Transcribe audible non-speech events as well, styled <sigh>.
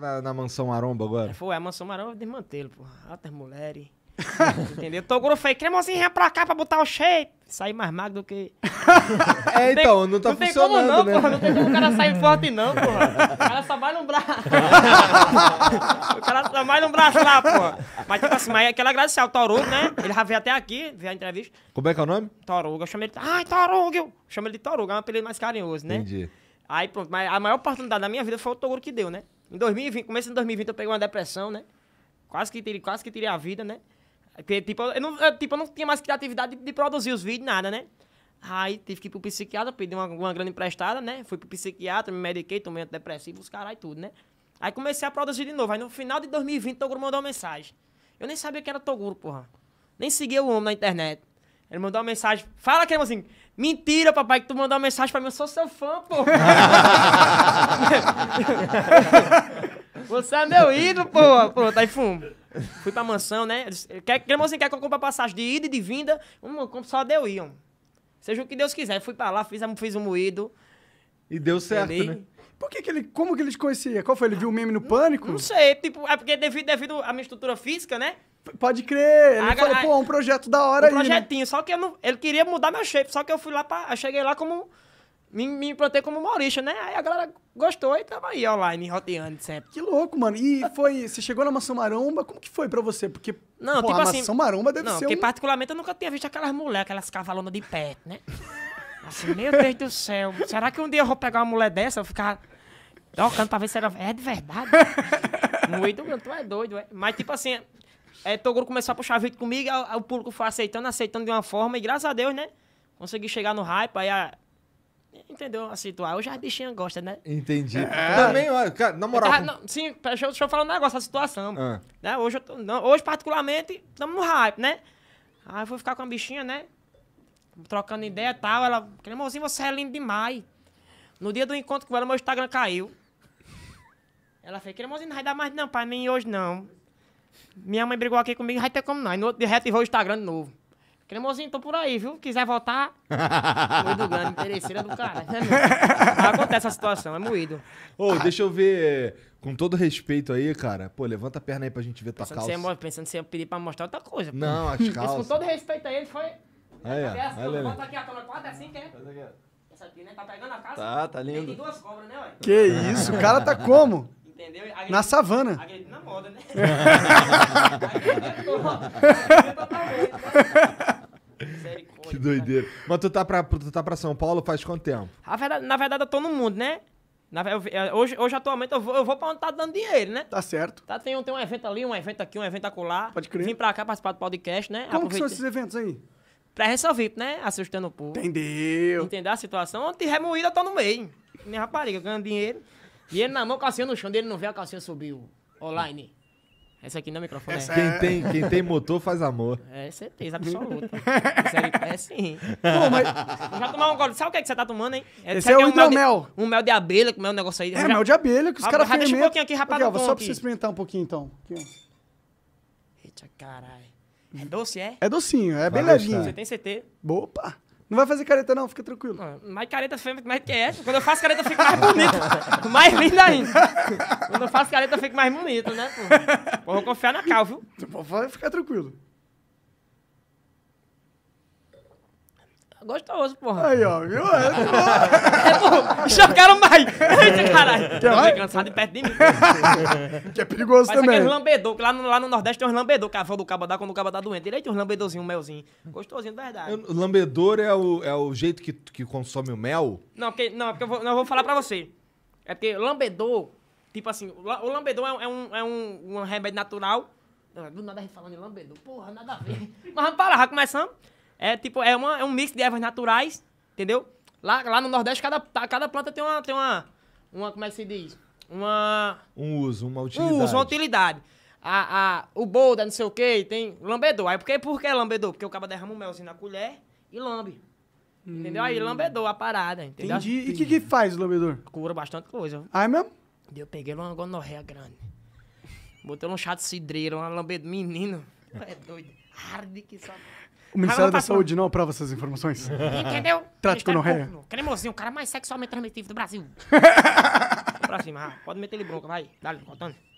tá na, na mansão maromba agora? É, foi, a mansão maromba é de mantê pô. Altas mulheres. <laughs> Entendeu? Toguro fez, cremosinho, vem pra cá pra botar o shape. Saí mais magro do que. <laughs> É, não então, tem, não tá não funcionando. Não tem como não, né? porra. Não tem como o cara sair forte, não, porra. O cara só vai no braço. <laughs> o cara só vai no braço lá, porra. Mas, tipo assim, mas aquela é agradecer ao Torugo, né? Ele já veio até aqui, veio a entrevista. Como é que é o nome? Torugo. Eu chamei ele. Ai, Torugo! Eu chamei ele de Torugo, é um apelido mais carinhoso, né? Entendi. Aí pronto, mas a maior oportunidade da minha vida foi o Toguro que deu, né? Em 2020, começo de 2020 eu peguei uma depressão, né? Quase que tirei, quase que tirei a vida, né? Porque, tipo, eu não, eu, tipo, eu não tinha mais criatividade de, de produzir os vídeos, nada, né? Aí tive que ir pro psiquiatra, pedi uma, uma grana emprestada, né? Fui pro psiquiatra, me mediquei, tomei antidepressivo, os caras e tudo, né? Aí comecei a produzir de novo. Aí no final de 2020, Toguro mandou uma mensagem. Eu nem sabia que era Toguro, porra. Nem seguia o homem na internet. Ele mandou uma mensagem. Fala, que assim. Mentira, papai, que tu mandou uma mensagem pra mim. Eu sou seu fã, porra. <laughs> Você é meu ídolo, pô. Pô, <laughs> Taifun. Fui pra mansão, né? Quer, quer, quer que eu compre passagem de ida e de vinda? Um, compro só deu iam. Seja o que Deus quiser. Fui pra lá, fiz, fiz um moído. E deu certo, né? Por que, que ele. Como que te conhecia? Qual foi? Ele viu o meme no pânico? Não sei, tipo, é porque devido, devido à minha estrutura física, né? Pode crer. Ele a, falou, pô, um projeto da hora um aí. Né? Projetinho, né? só que não, ele queria mudar meu shape, só que eu fui lá pra. Eu cheguei lá como me, me implantei como humorista, né? Aí a galera gostou e tava aí online, roteando sempre. Que louco, mano. E foi. você chegou na mansão Maromba, como que foi pra você? Porque. Não, pô, tipo a assim. mansão Maromba deve não, ser. Porque um... particularmente eu nunca tinha visto aquelas mulheres, aquelas cavalonas de perto, né? Assim, meu Deus do céu. Será que um dia eu vou pegar uma mulher dessa? Eu ficar tocando pra ver se era. É de verdade? Muito, tu é doido, é. Mas, tipo assim, é, é Toguro começou a puxar vídeo comigo, o público foi aceitando, aceitando de uma forma, e graças a Deus, né? Consegui chegar no hype, aí a, Entendeu assim, ah, a situação? Hoje as bichinhas gostam, né? Entendi. É. Também, olha, cara, na moral. Eu tá, tava, não, sim, deixa eu, deixa eu, falar um negócio, a situação. Ah. Né? Hoje, tô, não, hoje, particularmente, estamos no hype, né? Aí eu vou ficar com a bichinha, né? Trocando ideia e tal. Ela, cremosinho, você é lindo demais. No dia do encontro com ela, meu Instagram caiu. Ela fez, cremosinho, não vai dar mais não, pai, nem hoje não. Minha mãe brigou aqui comigo, vai ter como não. Aí no outro dia reativou o Instagram de novo. Cremosinho, tô por aí, viu? Quiser voltar, <laughs> moído grande, interesseira do cara. Acontece a situação, é moído. Ô, oh, deixa eu ver, com todo respeito aí, cara. Pô, levanta a perna aí pra gente ver tua pensando calça. Você, pensando que você ia pedir pra mostrar outra coisa. Não, pô. as calças. Mas com todo respeito aí, ele, foi... Aí, é, assim, aí, bota aqui a cola 4, é assim que é? Essa aqui, né? Tá pegando a casa? Tá, tá lindo. Tem duas cobras, né, ué? Que isso, o cara tá como? Entendeu? Agredido, na savana. Agredindo na moda, né? <laughs> doideira. Mas tu tá, pra, tu tá pra São Paulo faz quanto tempo? Verdade, na verdade, eu tô no mundo, né? Na, eu, é, hoje, hoje, atualmente, eu vou, eu vou pra onde tá dando dinheiro, né? Tá certo. Tá, tem, tem um evento ali, um evento aqui, um evento acolá. Pode crer. Vim pra cá participar do podcast, né? Como que são esses eventos aí? Pra resolver, né? Assustando o povo. Entendeu. Entender a situação. Ontem remoída eu tô no meio. Minha rapariga ganhando dinheiro. Dinheiro na mão, calcinha no chão dele não vê, a calcinha subiu. Online. Essa aqui não é microfone. É. é. Quem, tem, quem tem motor faz amor. É certeza absoluta. <laughs> é sim. Pô, mas... Já tomar um gole. Sabe o que, é que você tá tomando, hein? É, Esse é o é um mel de, um mel de abelha, que é um negócio aí. É, já... mel de abelha, que os caras fermentam. Deixa um pouquinho aqui, rapaz. só pra você experimentar um pouquinho, então. Aqui, Eita, caralho. É doce, é? É docinho, é Vai bem levinho. Você tem CT? Opa! Não vai fazer careta, não, fica tranquilo. Ah, mais careta feia mais é que é? Quando eu faço careta, eu fico mais bonito. mais lindo ainda. Quando eu faço careta, eu fico mais bonito, né, pô? vou confiar na Cal, viu? Fica vai ficar tranquilo. Gostoso, porra. Aí, ó, viu? É, porra. É é Chocaram mais. Eita, caralho. <laughs> Que é cansado de perto de mim. <laughs> que é perigoso Parece é também. Parece lambedor, que lá no, lá no Nordeste tem uns lambedor que a fã do cabo dá quando o cabo tá doente. Ele tem uns lambedorzinhos, um melzinho. Gostosinho, de verdade. Eu, lambedor é o, é o jeito que, que consome o mel? Não, porque, não, porque eu vou, não, eu vou falar pra você. É porque lambedor, tipo assim, o lambedor é, é um, é um, um remédio natural. Do nada a gente falando de lambedor. Porra, nada a ver. Mas vamos parar, já começamos. É tipo, é, uma, é um mix de ervas naturais, entendeu? Lá, lá no Nordeste, cada, tá, cada planta tem uma, tem uma, uma. Como é que se diz? Uma. Um uso, uma utilidade. Um uso, uma utilidade. A, a, o bolda, é não sei o quê, tem lambedor. Aí por que, por que lambedor? Porque o cabo derrama um melzinho na colher e lambe. Hum. Entendeu? Aí hum. lambedor a parada, entendeu? Entendi. E o que, que faz o lambedor? Cura bastante coisa. Ah, é mesmo? Eu peguei uma gonorreia grande. Botei um chá de cidreira, uma lambedor. Menino, <laughs> é doido. Arde que só. O Ministério da Saúde não aprova essas informações? Entendeu? Trático não gonorreia. Tá Público, Cremosinho, o cara mais sexualmente transmitido do Brasil. <laughs> pra cima, pode meter ele bronca, vai. Dá-lhe, contando.